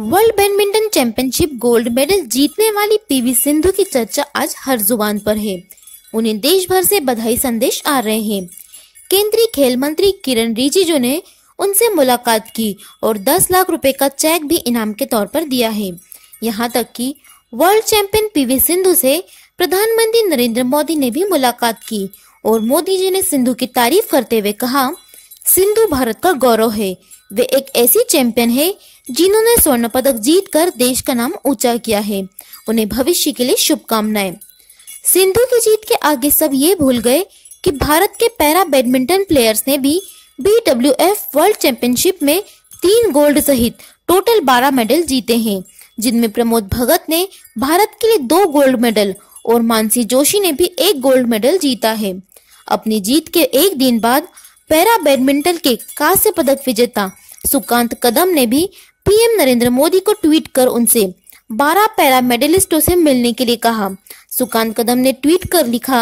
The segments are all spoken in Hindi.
world badminton championship gold medal जीतने वाली पीवी सिंधु की चर्चा आज हर जुबान पर है उन्हें देश भर से बधाई संदेश आ रहे हैं केंद्रीय खेल मंत्री किरण रिजिजू ने उनसे मुलाकात की और 10 लाख रुपए का चेक भी इनाम के तौर पर दिया है यहाँ तक कि वर्ल्ड चैंपियन पीवी सिंधु से प्रधानमंत्री नरेंद्र मोदी ने भी मुलाकात की और मोदी जी ने सिंधु की तारीफ करते हुए कहा सिंधु भारत का गौरव है वे एक ऐसी चैंपियन है जिन्होंने स्वर्ण पदक जीत कर देश का नाम ऊंचा किया है उन्हें भविष्य के लिए शुभकामनाएं सिंधु की जीत के आगे सब ये भूल गए कि भारत के पैरा बैडमिंटन प्लेयर्स ने भी बी वर्ल्ड चैंपियनशिप में तीन गोल्ड सहित टोटल बारह मेडल जीते हैं जिनमें प्रमोद भगत ने भारत के लिए दो गोल्ड मेडल और मानसी जोशी ने भी एक गोल्ड मेडल जीता है अपनी जीत के एक दिन बाद पैरा बैडमिंटन के कांस्य पदक विजेता सुकांत कदम ने भी पीएम नरेंद्र मोदी को ट्वीट कर उनसे 12 पैरा मेडलिस्टों से मिलने के लिए कहा सुकांत कदम ने ट्वीट कर लिखा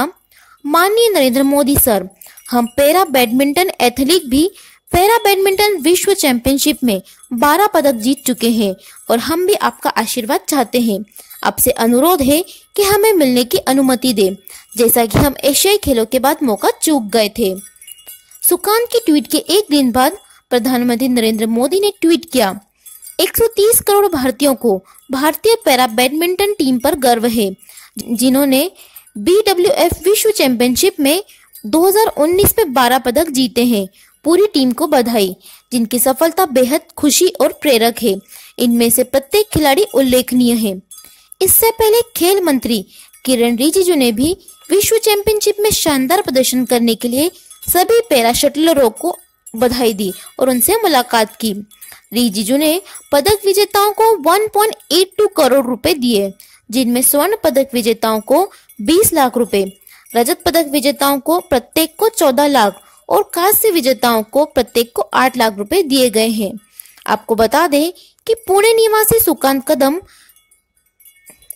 माननीय नरेंद्र मोदी सर हम पैरा बैडमिंटन एथलीट भी पैरा बैडमिंटन विश्व चैंपियनशिप में 12 पदक जीत चुके हैं और हम भी आपका आशीर्वाद चाहते हैं आपसे अनुरोध है कि हमें मिलने की अनुमति दें जैसा कि हम एशियाई खेलों के बाद मौका चूक गए थे सुकांत की ट्वीट के एक दिन बाद प्रधानमंत्री नरेंद्र मोदी ने ट्वीट किया 130 करोड़ भारतीयों को भारतीय पैरा बैडमिंटन टीम पर गर्व है जिन्होंने बी विश्व चैंपियनशिप में 2019 में 12 पदक जीते हैं पूरी टीम को बधाई जिनकी सफलता बेहद खुशी और प्रेरक है इनमें से प्रत्येक खिलाड़ी उल्लेखनीय है इससे पहले खेल मंत्री किरण रिजिजू ने भी विश्व चैंपियनशिप में शानदार प्रदर्शन करने के लिए सभी पैरा शटलरों को बधाई दी और उनसे मुलाकात की रिजिजू ने पदक विजेताओं को 1.82 करोड़ रुपए दिए जिनमें स्वर्ण पदक विजेताओं को 20 लाख रुपए रजत पदक विजेताओं को प्रत्येक को 14 लाख और कांस्य विजेताओं को प्रत्येक को 8 लाख रुपए दिए गए हैं आपको बता दें कि पुणे निवासी सुकांत कदम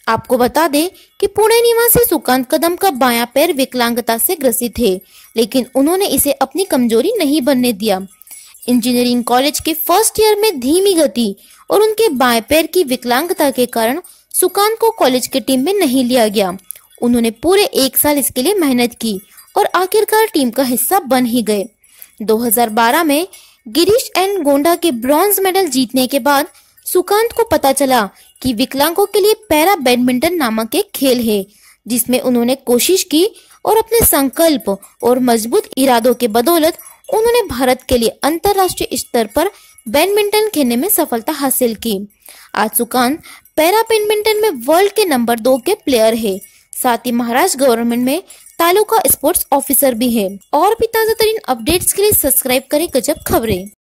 आपको बता दें कि पुणे निवासी सुकांत कदम का बायां पैर विकलांगता से ग्रसित है लेकिन उन्होंने इसे अपनी कमजोरी नहीं बनने दिया इंजीनियरिंग कॉलेज के फर्स्ट ईयर में धीमी गति और उनके बाएं पैर की विकलांगता के कारण सुकांत को कॉलेज की टीम में नहीं लिया गया उन्होंने पूरे एक साल इसके लिए मेहनत की और आखिरकार टीम का हिस्सा बन ही गए 2012 में गिरीश एंड गोंडा के ब्रॉन्ज मेडल जीतने के बाद सुकांत को पता चला कि विकलांगों के लिए पैरा बैडमिंटन नामक एक खेल है जिसमें उन्होंने कोशिश की और अपने संकल्प और मजबूत इरादों के बदौलत उन्होंने भारत के लिए अंतर्राष्ट्रीय स्तर पर बैडमिंटन खेलने में सफलता हासिल की आज सुकांत पैरा बैडमिंटन में वर्ल्ड के नंबर दो के प्लेयर है साथ ही महाराष्ट्र गवर्नमेंट में तालुका स्पोर्ट्स ऑफिसर भी है और भी ताजा तरीन अपडेट्स के लिए सब्सक्राइब करें गजब खबरें